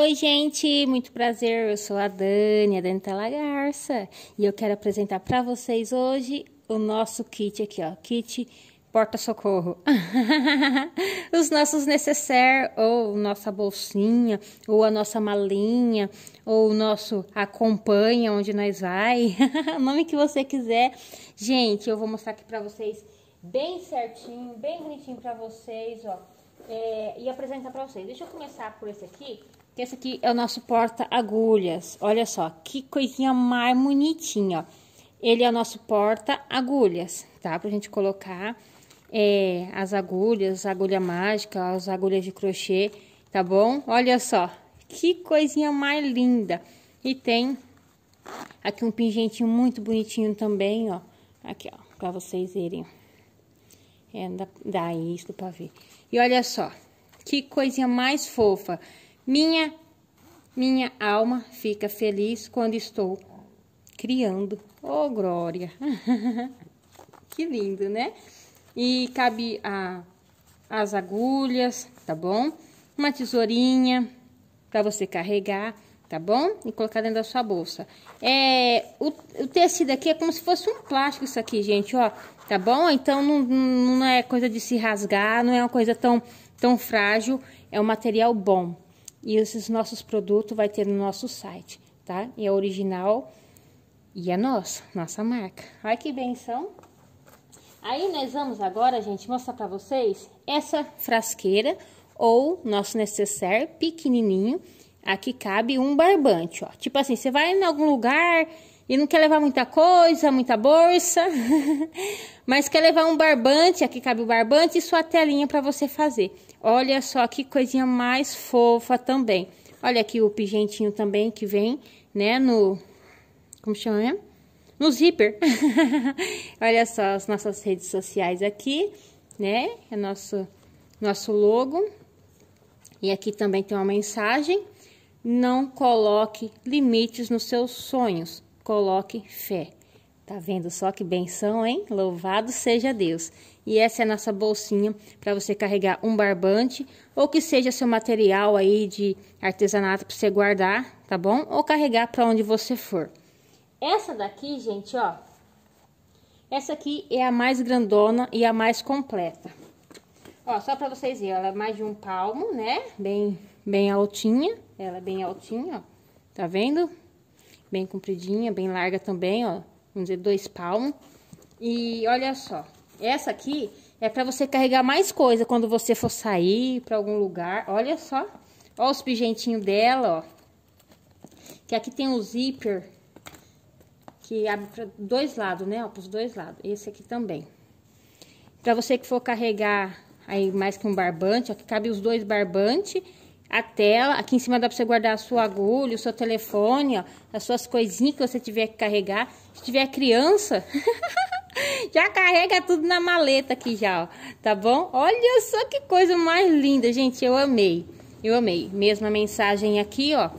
Oi, gente, muito prazer. Eu sou a Dani, a Dani Lagarça, e eu quero apresentar para vocês hoje o nosso kit aqui, ó, kit porta-socorro. Os nossos necessários, ou nossa bolsinha, ou a nossa malinha, ou o nosso acompanha onde nós vai, o nome que você quiser. Gente, eu vou mostrar aqui para vocês bem certinho, bem bonitinho para vocês, ó. É, e apresentar para vocês. Deixa eu começar por esse aqui, que esse aqui é o nosso porta-agulhas. Olha só, que coisinha mais bonitinha, ó. Ele é o nosso porta-agulhas, tá? Pra gente colocar é, as agulhas, agulha mágica, as agulhas de crochê, tá bom? Olha só, que coisinha mais linda. E tem aqui um pingentinho muito bonitinho também, ó. Aqui, ó, pra vocês verem. É, dá, dá isso pra ver. E olha só, que coisinha mais fofa. Minha minha alma fica feliz quando estou criando. Oh, glória! que lindo, né? E cabe a, as agulhas, tá bom? Uma tesourinha para você carregar, tá bom? E colocar dentro da sua bolsa. É, o, o, tecido aqui é como se fosse um plástico isso aqui, gente, ó. Tá bom? Então, não, não é coisa de se rasgar, não é uma coisa tão, tão frágil. É um material bom, e esses nossos produtos vai ter no nosso site, tá? E é original e é nosso, nossa marca. Olha que benção! Aí nós vamos agora, gente, mostrar para vocês essa frasqueira ou nosso necessaire pequenininho. Aqui cabe um barbante, ó. Tipo assim, você vai em algum lugar e não quer levar muita coisa, muita bolsa, mas quer levar um barbante, aqui cabe o barbante e sua telinha para você fazer. Olha só que coisinha mais fofa também. Olha aqui o pigentinho também que vem, né, no como chama No zíper. Olha só as nossas redes sociais aqui, né? É nosso nosso logo. E aqui também tem uma mensagem: não coloque limites nos seus sonhos coloque fé. Tá vendo só que benção, hein? Louvado seja Deus. E essa é a nossa bolsinha para você carregar um barbante ou que seja seu material aí de artesanato para você guardar, tá bom? Ou carregar para onde você for. Essa daqui, gente, ó. Essa aqui é a mais grandona e a mais completa. Ó, só para vocês verem, ela é mais de um palmo, né? Bem, bem altinha. Ela é bem altinha, ó. Tá vendo? bem compridinha, bem larga também, ó. Vamos dizer, dois palmos. E olha só, essa aqui é para você carregar mais coisa quando você for sair para algum lugar. Olha só, ó os pigentinhos dela, ó. Que aqui tem um zíper que abre para dois lados, né? Para os dois lados. Esse aqui também. Para você que for carregar aí mais que um barbante, ó, que cabe os dois barbantes a tela, aqui em cima dá para você guardar a sua agulha, o seu telefone, ó, as suas coisinhas que você tiver que carregar. Se tiver criança, já carrega tudo na maleta aqui já, ó, tá bom? Olha só que coisa mais linda, gente, eu amei, eu amei. Mesma mensagem aqui, ó,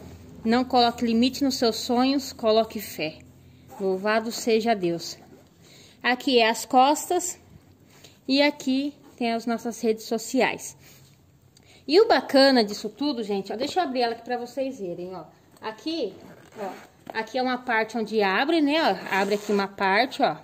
não coloque limite nos seus sonhos, coloque fé. Louvado seja Deus. Aqui é as costas e aqui tem as nossas redes sociais. E o bacana disso tudo, gente, ó, deixa eu abrir ela aqui pra vocês verem, ó. Aqui, ó, aqui é uma parte onde abre, né, ó, abre aqui uma parte, ó.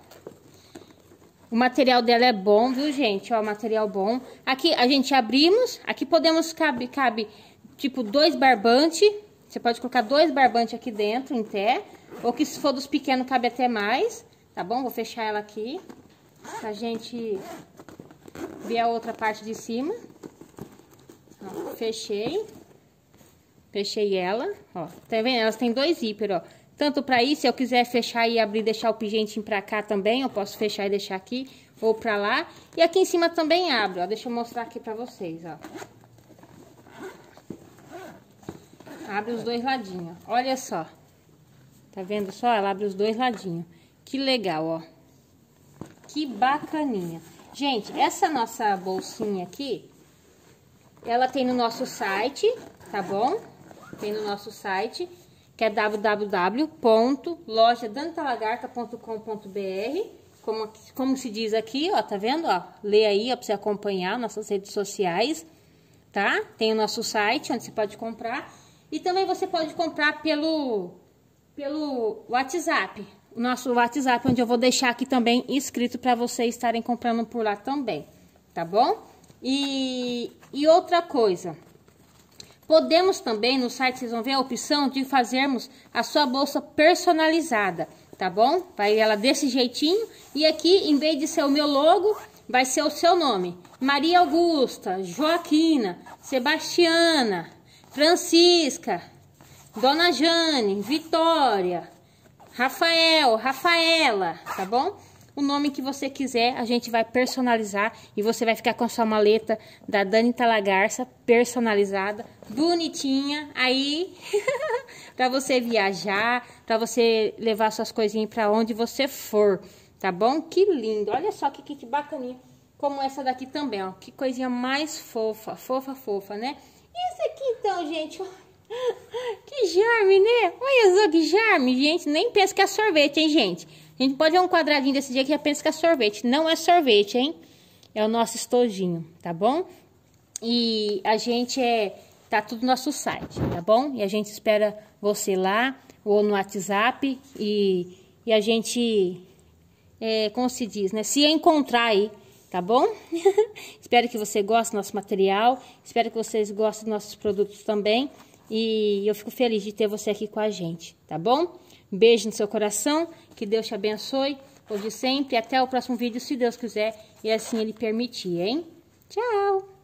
O material dela é bom, viu, gente? Ó, material bom. Aqui a gente abrimos, aqui podemos, cabe, cabe tipo dois barbante. Você pode colocar dois barbante aqui dentro, em pé. Ou que se for dos pequenos, cabe até mais, tá bom? Vou fechar ela aqui pra gente ver a outra parte de cima. Ó, fechei. Fechei ela, ó. Tá vendo? Elas têm dois zíper, ó. Tanto pra ir, se eu quiser fechar e abrir, deixar o pigentinho pra cá também, eu posso fechar e deixar aqui, ou pra lá. E aqui em cima também abre, ó. Deixa eu mostrar aqui pra vocês, ó. Abre os dois ladinhos, olha só. Tá vendo só? Ela abre os dois ladinhos. Que legal, ó. Que bacaninha. Gente, essa nossa bolsinha aqui, ela tem no nosso site, tá bom? Tem no nosso site, que é www.lojadantalagarta.com.br como, como se diz aqui, ó, tá vendo? Ó, lê aí, ó, pra você acompanhar nossas redes sociais, tá? Tem o nosso site, onde você pode comprar. E também você pode comprar pelo, pelo WhatsApp. O nosso WhatsApp, onde eu vou deixar aqui também escrito para vocês estarem comprando por lá também, tá bom? E, e outra coisa, podemos também no site, vocês vão ver a opção de fazermos a sua bolsa personalizada, tá bom? Vai ela desse jeitinho e aqui, em vez de ser o meu logo, vai ser o seu nome. Maria Augusta, Joaquina, Sebastiana, Francisca, Dona Jane, Vitória, Rafael, Rafaela, tá bom? o nome que você quiser, a gente vai personalizar e você vai ficar com a sua maleta da Dani Talagarça personalizada, bonitinha, aí para você viajar, para você levar suas coisinhas para onde você for, tá bom? Que lindo. Olha só que kit bacaninha. Como essa daqui também, ó. Que coisinha mais fofa, fofa, fofa, né? E esse aqui então, gente, que germe, né? Olha só que germe, gente. Nem pensa que é sorvete, hein, gente? A gente pode ver um quadradinho desse dia que já pensa que é sorvete. Não é sorvete, hein? É o nosso estojinho, tá bom? E a gente é... Tá tudo no nosso site, tá bom? E a gente espera você lá ou no WhatsApp e, e a gente... É, como se diz, né? Se encontrar aí tá bom? espero que você goste do nosso material, espero que vocês gostem dos nossos produtos também. E eu fico feliz de ter você aqui com a gente, tá bom? Beijo no seu coração, que Deus te abençoe, hoje sempre. Até o próximo vídeo, se Deus quiser e assim Ele permitir, hein? Tchau!